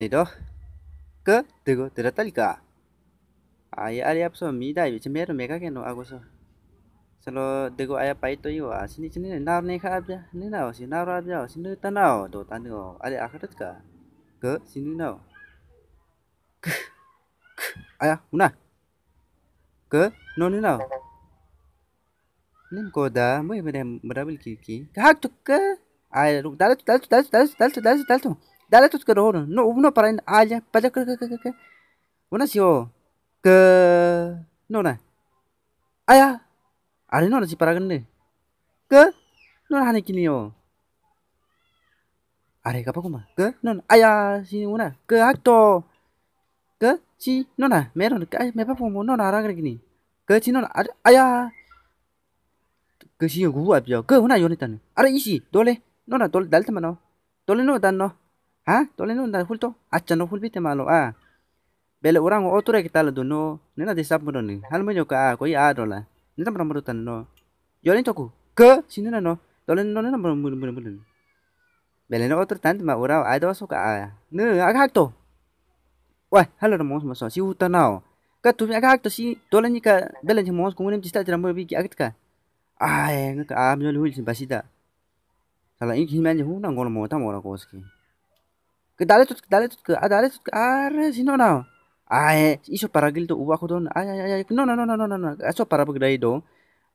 이더 그 들고 들었다니까 아예 아리 앞서 미다 이쯤에로 메가게노 하고서 selo dego aya pai to yo asini chini nar ne kha abya ni na o sina ra abya o sinu ta na do ta ni o ale akharat ka ke sinu na ke, aya una ke no ni na o nim ko da mo i bade madabil ki ki ka hak to ke aya ruk dal dal dal dal dal dal dal Dale tus kerohono. No uno para in aja pada ke ke ke. Una sio ke nona. Aya. Ari nona si para oh, gende. Ke nona hani nah, kini yo. Oh. Ari kapa kuma ke nona aya si una ke hakto ke si nona meron ke ay mepa pomo nona nah, ara gini. Ke si nona nah, aya ke si yo oh, gua pio ya? ke una yo ni tan. Ara isi dole nona dole dal temano. Dole no dan no. Ah, tole لي نو hulto هولتو no نو هول بيت مالو bele orang o tura kita le duno nena di sap muro ni hal mo nyoka a ah, koi a ah, dola nena mura mura tan no yolin toku ke sini no tole no nena mura mura mura mura bele no otur tan ma ora a do soka a ah. ne aga hakto wah halo no mos mos si uta nao ka tu aga to si tole ni ka bele ni mos kungunim cista tira mura biki agit ka ai ngaka a mjol hul si basida Kalau ini gimana sih? Nang ngono mau tamu orang koski. Dale tut, dale tut, dale tut, arre, si no no. Ay, hizo para gildo ubajo don. Ay, ay, ay, no no no no no no. Eso para bagdai don.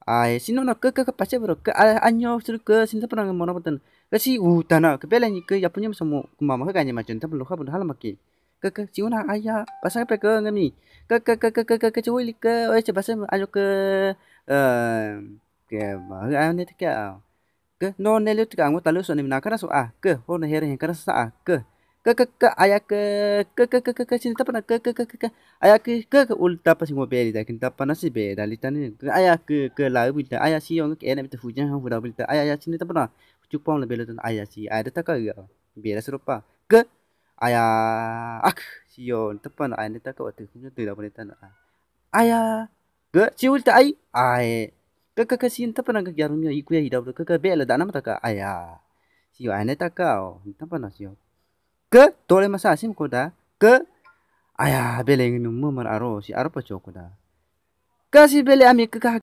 Ay, si no no ke ke ke pase bro. Ke año sur ke sin ta pernah ngono boten. Ke si utana ke bela ni ke ya punya semua mama ke ganya macam ta perlu ka hal maki. Ke ke si una aya pasang pe ke ngemi. Ke ke ke ke ke ke ke, li ke oi coba sem ayo ke eh ke ma ane te ke. Ke no ne lu te ke, ngota lu so ni na so ah ke ho na here hen kara sa ah ke. ke ke ke aya ke ke ke ke ke ke sini tapana ke ke ke ke aya ke ke ke ulta pasi mo beri dai kinta pana si beli? dai litani ke aya ke ke la bi dai si orang ke ena bitu fujan ha fuda bi ayak aya aya sini tapana cu pom le belo si aya tak kau ya be serupa ke ayak ak si orang tapana aya ne taka wa tu kunya tu la bi tan aya ke si ulta ai ay ke ke ke sini tapana ke yarumyo iku ya ida ke ke dah nama tak kau ayak si yong tak kau o tapana si yong ke tole masa kuda ke ayah beleng numu mar aro si aro pa kuda kasih bele ami ke kah